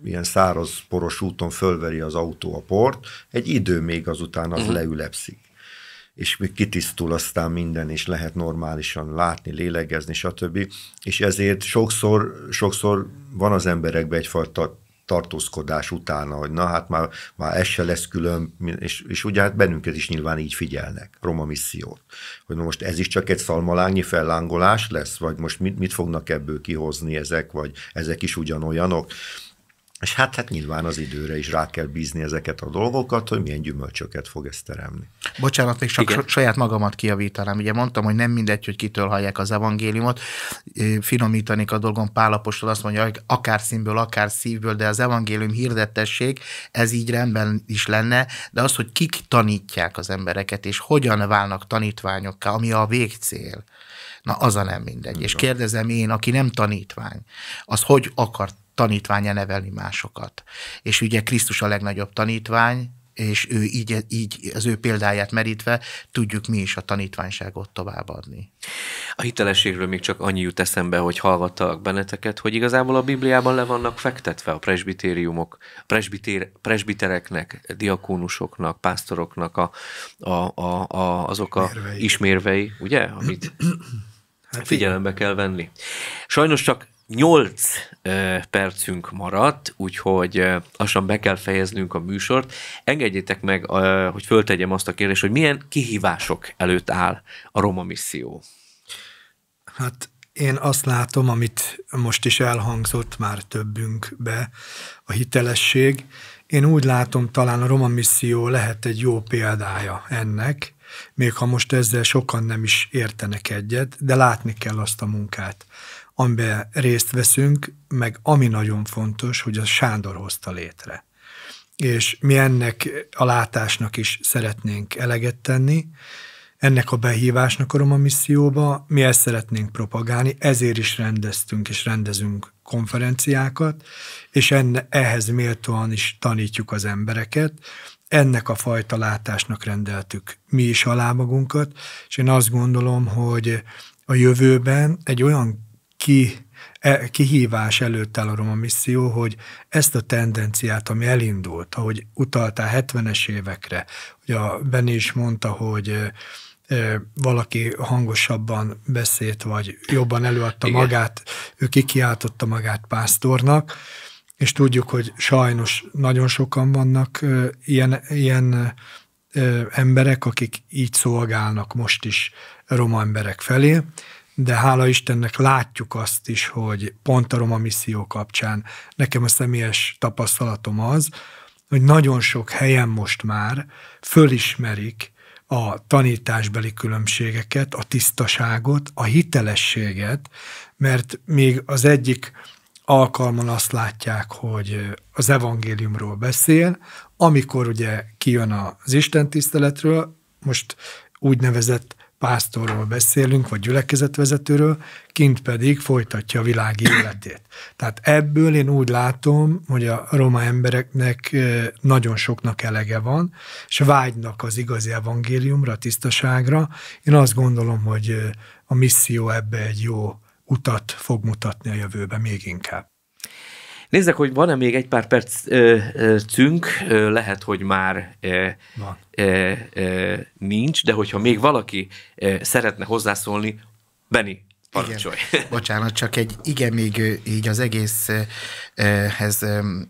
ilyen száraz, poros úton fölveri az autó a port, egy idő még azután az uh-huh. leülepszik és még kitisztul aztán minden, és lehet normálisan látni, lélegezni, stb. És ezért sokszor, sokszor van az emberekben egyfajta tartózkodás utána, hogy na hát már, már ez se lesz külön, és, és ugye hát bennünket is nyilván így figyelnek, Roma missziót. Hogy most ez is csak egy szalmalányi fellángolás lesz, vagy most mit, mit fognak ebből kihozni ezek, vagy ezek is ugyanolyanok. És hát, hát nyilván az időre is rá kell bízni ezeket a dolgokat, hogy milyen gyümölcsöket fog ez teremni. Bocsánat, még csak Igen? saját magamat kiavítanám. Ugye mondtam, hogy nem mindegy, hogy kitől hallják az evangéliumot. Finomítanék a dolgon, Pálapostól azt mondja, hogy akár színből, akár szívből, de az evangélium hirdetesség, ez így rendben is lenne, de az, hogy kik tanítják az embereket, és hogyan válnak tanítványokká, ami a végcél. Na, az a nem mindegy. Igen. És kérdezem én, aki nem tanítvány, az hogy akart tanítványa nevelni másokat. És ugye Krisztus a legnagyobb tanítvány, és ő így, így az ő példáját merítve tudjuk mi is a tanítványságot továbbadni. A hitelességről még csak annyi jut eszembe, hogy hallgattalak benneteket, hogy igazából a Bibliában le vannak fektetve a presbitériumok, presbiter, presbitereknek, diakónusoknak, pásztoroknak a, a, a, a, azok a ismérvei, ismérvei ugye, amit hát figyelembe kell venni. Sajnos csak 8 percünk maradt, úgyhogy lassan be kell fejeznünk a műsort. Engedjétek meg, hogy föltegyem azt a kérdést, hogy milyen kihívások előtt áll a Roma misszió? Hát én azt látom, amit most is elhangzott már többünkbe, a hitelesség. Én úgy látom, talán a Roma misszió lehet egy jó példája ennek, még ha most ezzel sokan nem is értenek egyet, de látni kell azt a munkát amiben részt veszünk, meg ami nagyon fontos, hogy a Sándor hozta létre. És mi ennek a látásnak is szeretnénk eleget tenni, ennek a behívásnak a Roma Misszióba, mi ezt szeretnénk propagálni, ezért is rendeztünk és rendezünk konferenciákat, és enne, ehhez méltóan is tanítjuk az embereket. Ennek a fajta látásnak rendeltük mi is a lábagunkat, és én azt gondolom, hogy a jövőben egy olyan ki e, kihívás előtt áll a Roma Misszió, hogy ezt a tendenciát, ami elindult, ahogy utaltál 70-es évekre, ugye Benni is mondta, hogy e, e, valaki hangosabban beszélt, vagy jobban előadta Igen. magát, ő kikiáltotta magát pásztornak, és tudjuk, hogy sajnos nagyon sokan vannak ilyen, ilyen emberek, akik így szolgálnak most is roma emberek felé, de hála Istennek látjuk azt is, hogy pont a Roma misszió kapcsán nekem a személyes tapasztalatom az, hogy nagyon sok helyen most már fölismerik a tanításbeli különbségeket, a tisztaságot, a hitelességet, mert még az egyik alkalman azt látják, hogy az evangéliumról beszél, amikor ugye kijön az Isten tiszteletről, most úgynevezett pásztorról beszélünk, vagy gyülekezetvezetőről, kint pedig folytatja a világi életét. Tehát ebből én úgy látom, hogy a roma embereknek nagyon soknak elege van, és vágynak az igazi evangéliumra, a tisztaságra. Én azt gondolom, hogy a misszió ebbe egy jó utat fog mutatni a jövőben még inkább. Nézzek, hogy van-e még egy pár perc ö, ö, cünk, ö, lehet, hogy már ö, ö, ö, nincs, de hogyha még valaki ö, szeretne hozzászólni, Beni, Parancsolj. Igen. Bocsánat, csak egy, igen, még így az egész ez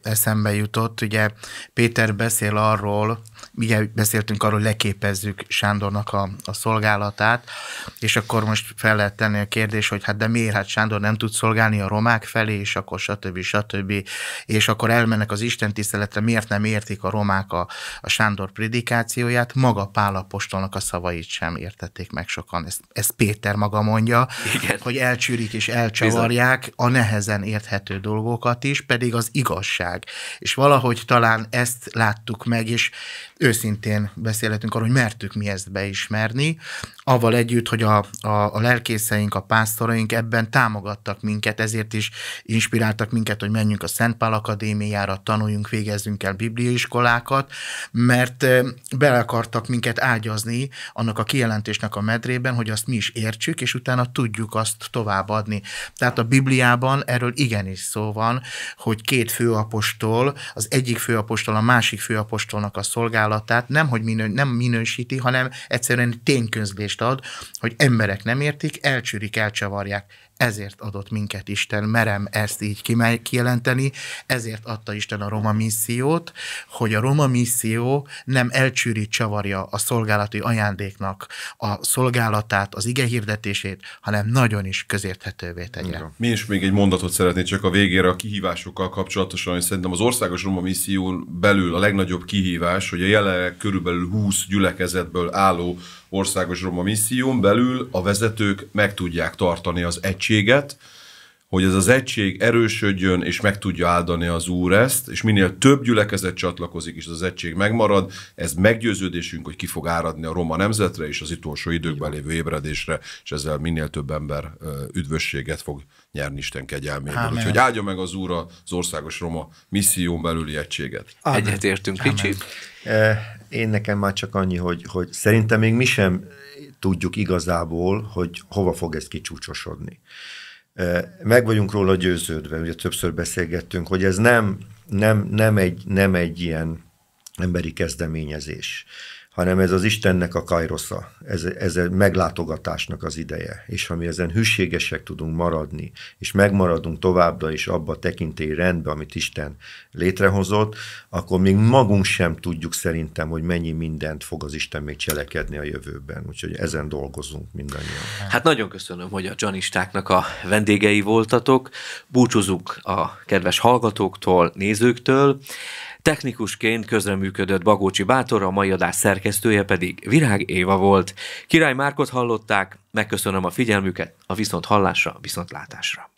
eszembe jutott. Ugye Péter beszél arról, ugye beszéltünk arról, hogy leképezzük Sándornak a, a szolgálatát, és akkor most fel lehet tenni a kérdés, hogy hát de miért, hát Sándor nem tud szolgálni a romák felé, és akkor stb. stb. És akkor elmennek az Isten tiszteletre, miért nem értik a romák a, a Sándor predikációját, maga Pálapostolnak a szavait sem értették meg sokan. Ezt, ezt Péter maga mondja, Igen. hogy elcsűrik és elcsavarják Bizony. a nehezen érthető dolgokat is, pedig az igazság. És valahogy talán ezt láttuk meg, és őszintén beszélhetünk arról, hogy mertük mi ezt beismerni, avval együtt, hogy a, a, a lelkészeink, a pásztoraink ebben támogattak minket, ezért is inspiráltak minket, hogy menjünk a Pál Akadémiára, tanuljunk, végezzünk el bibliaiskolákat, mert bele akartak minket ágyazni annak a kijelentésnek a medrében, hogy azt mi is értsük, és utána tudjuk azt továbbadni. Tehát a Bibliában erről igenis szó van, hogy két főapostól, az egyik főapostól, a másik főapostolnak a szolgálat, szolgálatát nem, hogy minő, nem minősíti, hanem egyszerűen tényközlést ad, hogy emberek nem értik, elcsűrik, elcsavarják ezért adott minket Isten, merem ezt így kijelenteni, ezért adta Isten a Roma missziót, hogy a Roma misszió nem elcsűri, csavarja a szolgálati ajándéknak a szolgálatát, az ige hirdetését, hanem nagyon is közérthetővé tegye. Mi is még egy mondatot szeretnék csak a végére a kihívásokkal kapcsolatosan, hogy szerintem az országos Roma misszión belül a legnagyobb kihívás, hogy a jelenleg körülbelül 20 gyülekezetből álló országos roma misszión belül a vezetők meg tudják tartani az egységet, hogy ez az egység erősödjön, és meg tudja áldani az Úr ezt, és minél több gyülekezet csatlakozik, és az egység megmarad, ez meggyőződésünk, hogy ki fog áradni a roma nemzetre, és az utolsó időkben lévő ébredésre, és ezzel minél több ember üdvösséget fog nyerni Isten kegyelméből. Úgyhogy áldja meg az Úr az országos roma misszión belüli egységet. Egyetértünk kicsit. Én nekem már csak annyi, hogy, hogy szerintem még mi sem tudjuk igazából, hogy hova fog ez kicsúcsosodni. Meg vagyunk róla győződve, ugye többször beszélgettünk, hogy ez nem, nem, nem, egy, nem egy ilyen emberi kezdeményezés hanem ez az Istennek a kajrosza, ez, ez a meglátogatásnak az ideje. És ha mi ezen hűségesek tudunk maradni, és megmaradunk továbbra is abba a tekintély rendbe, amit Isten létrehozott, akkor még magunk sem tudjuk szerintem, hogy mennyi mindent fog az Isten még cselekedni a jövőben. Úgyhogy ezen dolgozunk mindannyian. Hát nagyon köszönöm, hogy a Janistáknak a vendégei voltatok. Búcsúzunk a kedves hallgatóktól, nézőktől. Technikusként közreműködött Bagócsi Bátor, a mai adás szerkesztője pedig Virág Éva volt. Király Márkot hallották, megköszönöm a figyelmüket, a viszont hallásra, viszont látásra.